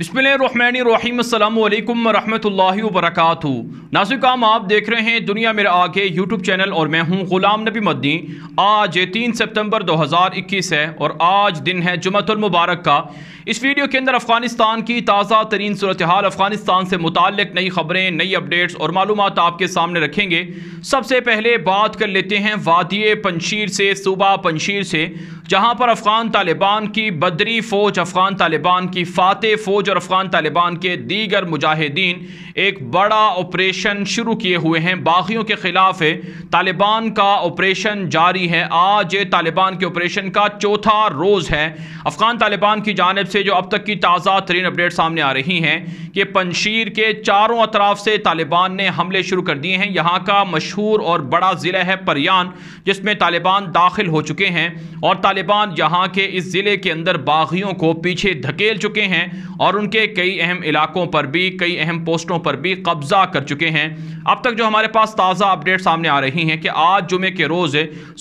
बिसमीम वरहमल वरक नाजिक काम आप देख रहे हैं दुनिया मेरे आगे यूट्यूब चैनल और मैं हूं गुलाम नबी मद्दी आज तीन सितंबर 2021 है और आज दिन है जुमतुल मुबारक का इस वीडियो के अंदर अफगानिस्तान की ताज़ा तरीन सूरत हाल अफगानिस्तान से मुतक नई खबरें नई अपडेट्स और मालूम आपके सामने रखेंगे सबसे पहले बात कर लेते हैं वादिय पंशीर से सूबा पंशीर से जहाँ पर अफगान तालिबान की बदरी फ़ौज अफगान तालिबान की फ़ातह फ़ौज और अफगान तालिबान के दीगर मुजाहिदीन एक बड़ा ऑपरेशन शुरू किए हुए हैं बागियों के ख़िलाफ़ है तालिबान का ऑपरेशन जारी है आज तालिबान के ऑपरेशन का चौथा रोज़ है अफगान तालिबान की जानब से से जो अब तक की ताज़ा तरीन अपडेट सामने आ रही हैं कि पंशीर के चारों अतराफ से तालिबान ने हमले शुरू कर दिए हैं यहाँ का मशहूर और बड़ा ज़िला है परियान जिसमें तालिबान दाखिल हो चुके हैं और तालिबान यहाँ के इस ज़िले के अंदर बागियों को पीछे धकेल चुके हैं और उनके कई अहम इलाकों पर भी कई अहम पोस्टों पर भी कब्जा कर चुके हैं अब तक जो हमारे पास ताज़ा अपडेट सामने आ रही हैं कि आज जुमे के रोज़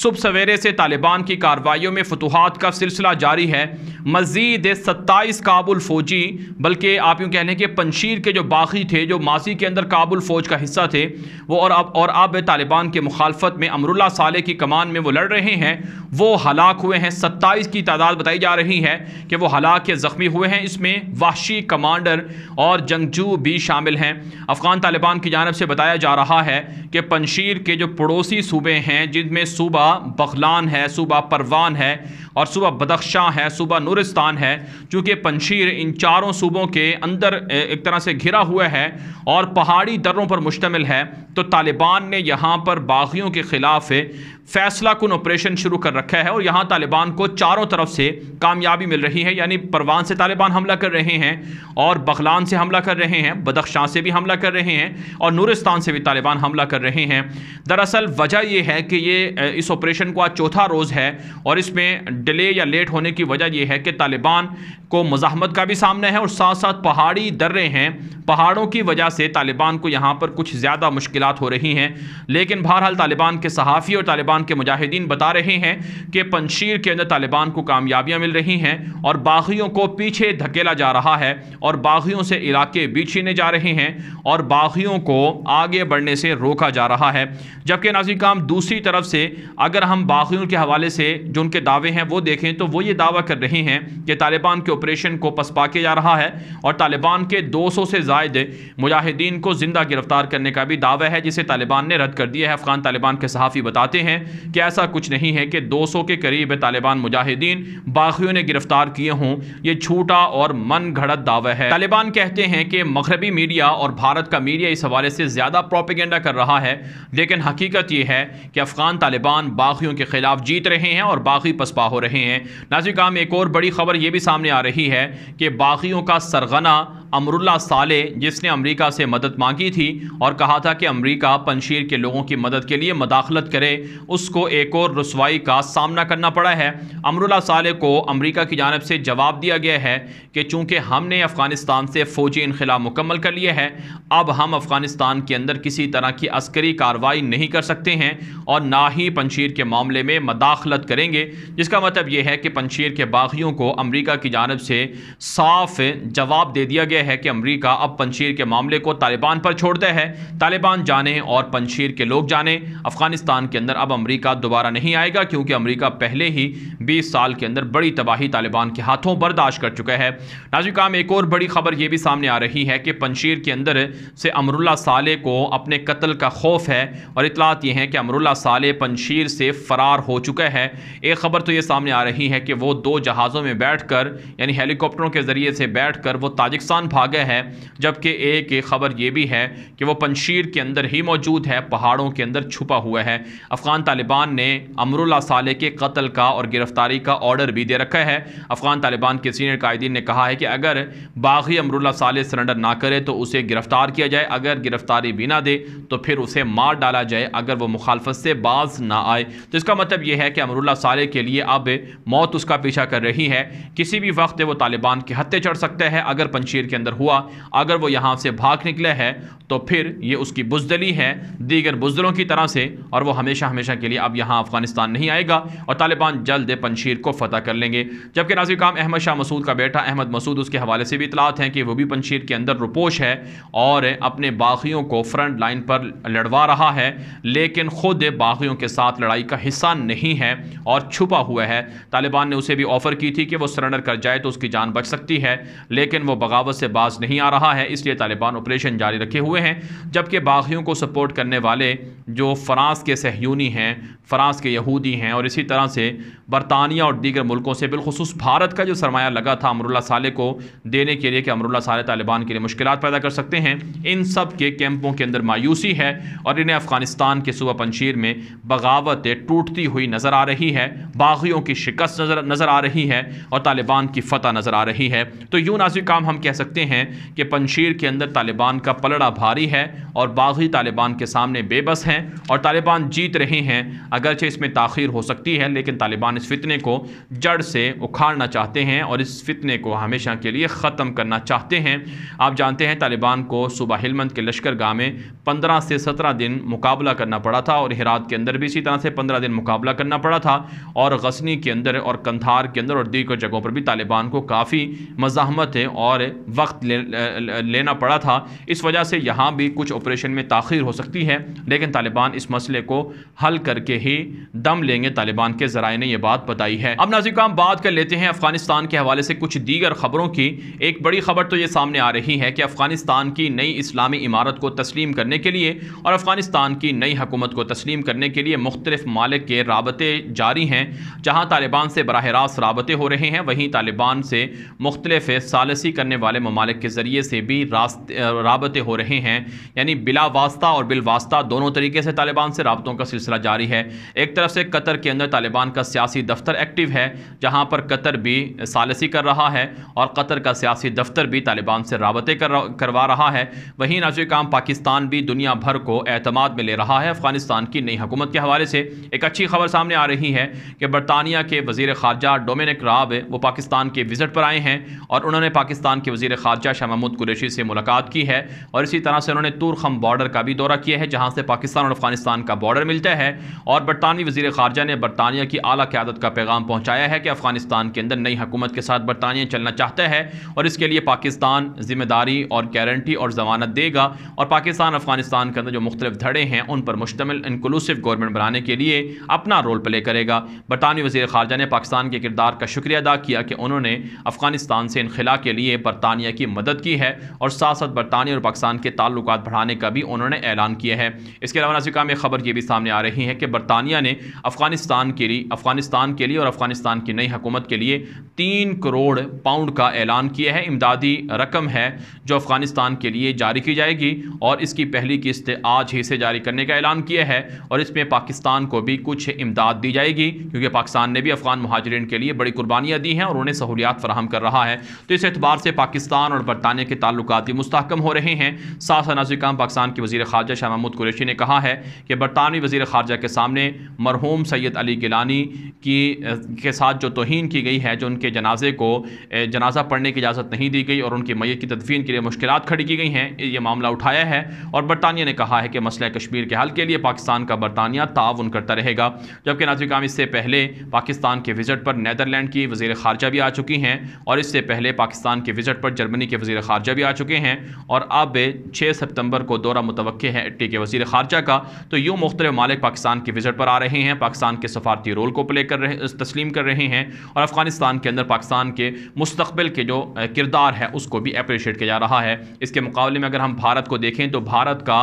सुबह सवेरे से तालिबान की कार्रवाई में फतूहत का सिलसिला जारी है मज़ीद सत्ताईस काबुल फ़ौजी बल्कि आप यूँ कहने के पंशीर के जो बाकी थे जो मासी के अंदर काबुल फ़ौज का हिस्सा थे वो और अब और अब तालिबान के मुखालफत में अमरुल्ला साले की कमान में वो लड़ रहे हैं वो हलाक हुए हैं सत्ताईस की तादाद बताई जा रही है कि वो हलाक या ज़ख्मी हुए हैं इसमें वाशी कमांडर और जंगजू भी शामिल हैं अफ़गान तालिबान की जानब से बताया जा रहा है कि पंशीर के जो पड़ोसी सूबे हैं जिनमें सूबा बगलान है सूबा परवान है और सूबा बदख्शां है सूबा नूरिस्तान है चूँकि पंशीर इन चारों सूबों के अंदर एक तरह से घिरा हुआ है और पहाड़ी दर्रों पर मुश्तमिल है तो तालिबान ने यहाँ पर बागियों के ख़िलाफ़ फैसला कन ऑपरेशन शुरू कर रखा है और यहाँ तालिबान को चारों तरफ से कामयाबी मिल रही है यानी परवान से तालिबान हमला कर रहे हैं और बगलान से हमला कर रहे हैं बदखशां से भी हमला कर रहे हैं और नूरिस्तान से भी तालिबान हमला कर रहे हैं दरअसल वजह यह है कि ये इस ऑपरेशन को आज चौथा रोज़ है और इसमें डिले या लेट होने की वजह यह है कि तालिबान को मज़ामत का भी सामना है और साथ साथ पहाड़ी दर्रे हैं पहाड़ों की वजह से तालिबान को यहाँ पर कुछ ज़्यादा मुश्किल हो रही हैं लेकिन बहरहाल तालिबान के सहाफ़ी और तालिबान तालिबान के मुजाहिदीन बता रहे हैं कि पंशीर के अंदर तालिबान को कामयाबियाँ मिल रही हैं और बागियों को पीछे धकेला जा रहा है और बागियों से इलाके भी छीने जा रहे हैं और बागियों को आगे बढ़ने से रोका जा रहा है जबकि नाजी काम दूसरी तरफ से अगर हम बागियों के हवाले से जो उनके दावे हैं वो देखें तो वो ये दावा कर रहे हैं कि तालिबान के ऑपरेशन को पसपा के जा रहा है और तालिबान के सौ से जायद मुजाहिदीन को ज़िंदा गिरफ्तार करने का भी दावा है जिसे तालिबान ने रद्द कर दिया है अफगान तालिबान के सहाफ़ी बताते हैं कि ऐसा कुछ नहीं है कि 200 के करीब तालिबान मुजाहिदीन बाखियों ने गिरफ्तार किए हों ये झूठा और मन घड़त दावा है तालिबान कहते हैं कि मगरबी मीडिया और भारत का मीडिया इस हवाले से ज़्यादा प्रोपिगेंडा कर रहा है लेकिन हकीकत यह है कि अफ़गान तालिबान बाखियों के ख़िलाफ़ जीत रहे हैं और बाकी पसपा हो रहे हैं नाजिक आम एक और बड़ी खबर यह भी सामने आ रही है कि बाकियों का सरगना अमरुल्ला साले जिसने अमेरिका से मदद मांगी थी और कहा था कि अमेरिका पनशीर के लोगों की मदद के लिए मदाखलत करे उसको एक और रसवाई का सामना करना पड़ा है अमरुल्ला साले को अमेरिका की जानब से जवाब दिया गया है कि चूँकि हमने अफ़गानिस्तान से फ़ौजी इनखला मुकम्मल कर लिया है अब हम अफ़गानिस्तान के अंदर किसी तरह की अस्करी कार्रवाई नहीं कर सकते हैं और ना ही पनशीर के मामले में मदाखलत करेंगे जिसका मतलब यह है कि पनशीर के बागियों को अमरीका की जानब से साफ जवाब दे दिया गया है हैं कि अमरीका अब पंशीर के मामले को तालिबान पर छोड़ते हैं तालिबान जाने और पंशीर के लोग जाने अफगानिस्तान के अंदर अब अमरीका दोबारा नहीं आएगा क्योंकि अमरीका पहले ही बीस साल के अंदर बड़ी तबाही तालिबान के हाथों बर्दाश्त कर चुका है नाजिकाम एक और बड़ी खबर यह भी सामने आ रही है कि पंशीर के अंदर से अमरुल्ला साले को अपने कत्ल का खौफ है और इतलात यह है कि अमरुल्ला साले पंशीर से फ़रार हो चुका है एक खबर तो यह सामने आ रही है कि वो दो जहाज़ों में बैठकर यानी हेलीकॉप्टरों के ज़रिए से बैठकर वो ताजिकस्तान भागे हैं जबकि एक खबर यह भी है कि वो पंशीर के अंदर ही मौजूद है पहाड़ों के अंदर छुपा हुआ है अफ़गान तालिबान ने अमरुल्ला साले के कत्ल का और गिरफ़्तारी का ऑर्डर भी दे रखा है अफ़गान तालिबान के सीनियर कायदीन ने कहा है कि अगर बागी अमरुल्ला साले सरेंडर ना करे तो उसे गिरफ़्तार किया जाए अगर गिरफ़्तारी भी ना दे तो फिर उसे मार डाला जाए अगर वह मुखालफत से बाज ना आए तो इसका मतलब यह है कि अमरुल्ला साले के लिए अब मौत उसका पीछा कर रही है किसी भी वक्त वो तालिबान के हत्ते चढ़ सकते हैं अगर पंशीर के अंदर हुआ अगर वो यहाँ से भाग निकला है तो फिर ये उसकी बुजदली है दीगर बुजदलों की तरह से और वो हमेशा हमेशा के लिए अब यहाँ अफगानिस्तान नहीं आएगा और तालिबान जल्द पंशीर को फतह कर लेंगे जबकि नाजिर काम अहमद शाह मसूद का बेटा अहमद मसूद उसके हवाले से भी इतलात हैं कि वह भी पंशीर के अंदर रुपोश है और अपने बागियों को फ्रंट लाइन पर लड़वा रहा है लेकिन ख़ुद बागियों के साथ लड़ाई का हिस्सा नहीं है और छुपा हुआ है तालिबान ने उसे भी ऑफ़र की थी कि वो सरेंडर कर जाए तो उसकी जान बच सकती है लेकिन वो बगावत से से बाज नहीं आ रहा है इसलिए तालिबान ऑपरेशन जारी रखे हुए हैं जबकि बागियों को सपोर्ट करने वाले जो फ़्रांस के सहयूनी हैं फ़्रांस के यहूदी हैं और इसी तरह से बरतानिया और दीगर मुल्कों से बिलखसूस भारत का जो सरमाया लगा था अमरुल्ला साले को देने के लिए कि अमरुल्ला साले तालिबान के लिए मुश्किल पैदा कर सकते हैं इन सब के कैंपों के अंदर मायूसी है और इन्हें अफ़गानिस्तान के सुबह पंशीर में बगावतें टूटती हुई नज़र आ रही है बागियों की शिकस्त नज़र नज़र आ रही है और तालिबान की फ़तह नज़र आ रही है तो यूँ नाजिक काम हम कह सकते सकते हैं कि पंशीर के अंदर तालिबान का पलड़ा भारी है और बागी तालिबान के सामने बेबस हैं और तालिबान जीत रहे हैं अगरचे इसमें तखिर हो सकती है लेकिन तालिबान इस फितने को जड़ से उखाड़ना चाहते हैं और इस फितने को हमेशा के लिए ख़त्म करना चाहते हैं आप जानते हैं तालिबान को सुबह हिलमंद के लश्कर गाह में पंद्रह से सत्रह दिन मुकाबला करना पड़ा था और हिरात के अंदर भी इसी तरह से पंद्रह दिन मुकाबला करना पड़ा था और गसनी के अंदर और कंधार के अंदर और दीगर जगहों पर भी तालिबान को काफ़ी है और वक्त वक्त ले, लेना पड़ा था इस वजह से यहाँ भी कुछ ऑपरेशन में तखिर हो सकती है लेकिन तालिबान इस मसले को हल करके ही दम लेंगे तालिबान के जराए ने यह बात बताई है अब नाजिक हम बात कर लेते हैं अफगानिस्तान के हवाले से कुछ दीगर खबरों की एक बड़ी खबर तो ये सामने आ रही है कि अफगानिस्तान की नई इस्लामी इमारत को तस्लीम करने के लिए और अफगानिस्तान की नई हुकूमत को तस्लीम करने के लिए मुख्तलिफ मालिक के रबते जारी हैं जहाँ तालिबान से बरह रास्त रबते हो रहे हैं वहीं तालिबान से मुख्तलिफ सालसी करने वाले ममालिक के ज़रिए से भी रास्ते रबते हो रहे हैं यानी बिला वास्ता और बिलवास्ता दोनों तरीके से तालिबान से रबतों का सिलसिला जारी है एक तरफ से कतर के अंदर तालिबान का सियासी दफ्तर एक्टिव है जहाँ पर कतर भी सालसी कर रहा है और कतर का सियासी दफ्तर भी तालिबान से रबते कर, करवा रहा है वहीं नाजो काम पाकिस्तान भी दुनिया भर को अहतमाद में ले रहा है अफगानिस्तान की नई हुकूमत के हवाले से एक अच्छी खबर सामने आ रही है कि बरतानिया के वजीर खारजा डोमिनिक राब वो पाकिस्तान के विज़ट पर आए हैं और उन्होंने पाकिस्तान के वजीर खारजा शाह महमूद कुरेशी से मुलाकात की है और इसी तरह से उन्होंने तुरखम बॉर्डर का भी दौरा किया है जहाँ से पाकिस्तान और अफगानिस्तान का बॉर्डर मिलता है और बरतानवी वजी खारजा ने बरतानिया की अली क्यादत का पैगाम पहुँचाया है कि अफगानिस्तान के अंदर नई हकूमत के साथ बरतानिया चलना चाहता है और इसके लिए पाकिस्तान जिम्मेदारी और गारंटी और जमानत देगा और पाकिस्तान अफगानिस्तान के अंदर जो मुख्तु धड़े हैं उन पर मुश्तमिल इनकलूसिव गवर्नमेंट बनाने के लिए अपना रोल प्ले करेगा बरतानवी वजी खारजा ने पाकिस्तान के किरदार का शुक्रिया अदा किया कि उन्होंने अफगानिस्तान से इनखिला के लिए बरतानिया की मदद की है और साथ साथ बरतानिया और पाकिस्तान के ताल्लुक बढ़ाने का भी उन्होंने ऐलान किया है इसके अलावा नजिका में खबर ये भी सामने आ रही है कि बरतानिया ने अफगानिस्तान के लिए अफगानिस्तान के लिए और अफगानिस्तान की नई हुकूमत के लिए तीन करोड़ पाउंड का ऐलान किया है इमदादी रकम है जो अफगानिस्तान के लिए जारी की जाएगी और इसकी पहली किस्त आज ही से जारी करने का ऐलान किया है और इसमें पाकिस्तान को भी कुछ इमदाद दी जाएगी क्योंकि पाकिस्तान ने भी अफगान महाजरीन के लिए बड़ी कुर्बानियाँ दी हैं और उन्हें सहूलियात फराहम कर रहा है तो इस एतबार से पाकिस्तान पाकिस्तान और बरतानिया के तल्ल भी मुस्तकम हो रहे हैं साथ नाजिक काम पाकिस्तान के वजी खारजा शाह महमूद कुरेशी ने कहा है कि बरतानवी वजी खारजा के सामने मरहूम सैद अली गिलानी की के साथ जो तोहन की गई है जो उनके जनाजे को जनाजा पढ़ने की इजाज़त नहीं दी गई और उनकी मैत की तदफीन के लिए मुश्किल खड़ी की गई हैं ये मामला उठाया है और बरतानिया ने कहा है कि मसला कश्मीर के हल के लिए पाकिस्तान का बरतानिया ताउन करता रहेगा जबकि नाजिक काम इससे पहले पाकिस्तान के विज़ट पर नैदरलैंड की वजी खारजा भी आ चुकी हैं और इससे पहले पाकिस्तान के विज़ट पर जर्मनी के वजीर खारजा भी आ चुके हैं और अब छः सितंबर को दौरा मुतव है इटली के वजीर खारजा का तो यूँ मुख्तलिफ ममालिक पाकिस्तान की विज़ट पर आ रहे हैं पाकिस्तान के सफारती रोल को प्ले कर रहे तस्लीम कर रहे हैं और अफगानिस्तान के अंदर पाकिस्तान के मुस्तबिल के जो किरदार है उसको भी अप्रिशिएट किया जा रहा है इसके मुकाबले में अगर हम भारत को देखें तो भारत का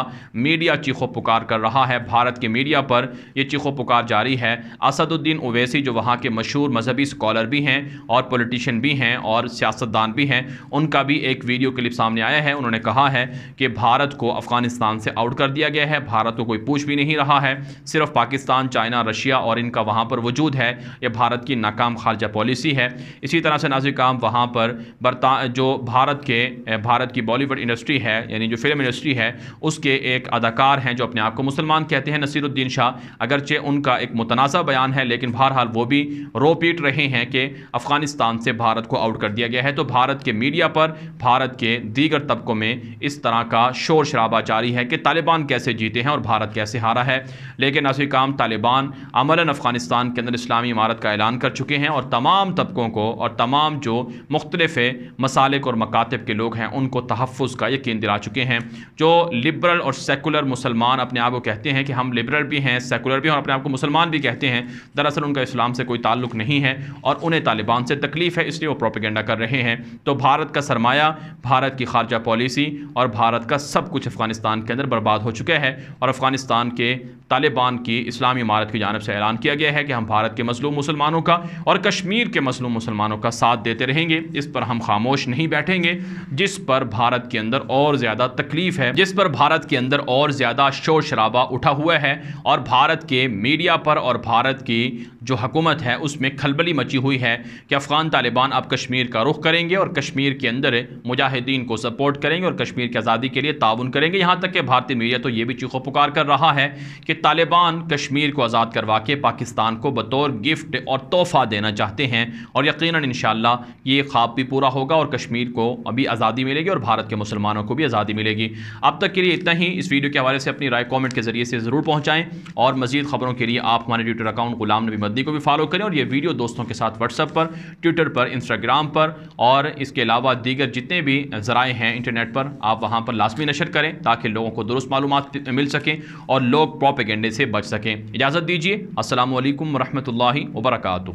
मीडिया चीखो पुकार कर रहा है भारत के मीडिया पर यह चीखो पुकार जारी है असदुद्दीन ओवैसी जो वहाँ के मशहूर मजहबी स्कॉलर भी हैं और पोलिटिशन भी हैं और सियासतदान भी हैं उनका उनका भी एक वीडियो क्लिप सामने आया है उन्होंने कहा है कि भारत को अफगानिस्तान से आउट कर दिया गया है भारत को कोई पूछ भी नहीं रहा है सिर्फ पाकिस्तान चाइना रशिया और इनका वहाँ पर वजूद है यह भारत की नाकाम खारजा पॉलिसी है इसी तरह से नाजिक काम वहाँ पर बरता जो भारत के भारत की बॉलीवुड इंडस्ट्री है यानी जो फिल्म इंडस्ट्री है उसके एक अदाकार हैं जो अपने आप को मुसलमान कहते हैं नसीरुद्दीन शाह अगरचे उनका एक मुतनाज़ा बयान है लेकिन बहरहाल वो भी रो पीट रहे हैं कि अफ़गानिस्तान से भारत को आउट कर दिया गया है तो भारत के मीडिया पर पर भारत के दीगर तबकों में इस तरह का शोर शराबा जारी है कि तालिबान कैसे जीते हैं और भारत कैसे हारा है लेकिन असली काम तालिबान अमला अफ़गानिस्तान के अंदर इस्लामी इमारत का ऐलान कर चुके हैं और तमाम तबकों को और तमाम जो मुख्तलफ़ मसालिक और मकातब के लोग हैं उनको तहफ़ का यकीन दिला चुके हैं जो लिबरल और सेकुलर मुसलमान अपने आप को कहते हैं कि हम लिबरल भी हैं सेकुलर भी हैं और अपने आप को मुसलमान भी कहते हैं दरअसल उनका इस्लाम से कोई ताल्लुक नहीं है और उन्हें तालिबान से तकलीफ़ है इसलिए वो प्रोपिगेंडा कर रहे हैं तो भारत का सरमाया भारत की खारजा पॉलिसी और भारत का सब कुछ अफगानिस्तान के अंदर बर्बाद हो चुका है और अफगानिस्तान के तालिबान की इस्लामी इमारत की जानब से ऐलान किया गया है कि हम भारत के मजलूम मुसलमानों का और कश्मीर के मजलूम मुसलमानों का साथ देते रहेंगे इस पर हम खामोश नहीं बैठेंगे जिस पर भारत के अंदर और ज़्यादा तकलीफ है जिस पर भारत के अंदर और ज़्यादा शोर शराबा उठा हुआ है और भारत के मीडिया पर और भारत की जो हकूमत है उसमें खलबली मची हुई है कि अफ़गान तालिबान अब कश्मीर का रुख करेंगे और कश्मीर के अंदर अंदर मुजाहिदीन को सपोर्ट करेंगे और कश्मीर की आज़ादी के लिए ताउन करेंगे यहाँ तक कि भारतीय मीडिया तो ये भी चीखों पुकार कर रहा है कि तालिबान कश्मीर को आज़ाद करवा के पाकिस्तान को बतौर गिफ्ट और तोहफ़ा देना चाहते हैं और यकीन इन ये ख्वाब भी पूरा होगा और कश्मीर को अभी आज़ादी मिलेगी और भारत के मुसलमानों को भी आज़ादी मिलेगी अब तक के लिए इतना ही इस वीडियो के हवाले से अपनी राय कॉमेंट के जरिए से ज़रूर पहुँचाएँ और मजीद खबरों के लिए आप हमारे ट्विटर अकाउंट गुलाम नबी मदनी को भी फॉलो करें और ये वीडियो दोस्तों के साथ व्हाट्सअप पर ट्विटर पर इंस्टाग्राम पर और इसके अलावा दी दीगर जितने भी ज़राए हैं इंटरनेट पर आप वहाँ पर लाजमी नशर करें ताकि लोगों को दुरुस्त मालूम मिल सकें और लोग प्रॉपेगेंडे से बच सकें इजाज़त दीजिए असल वरहमल वर्का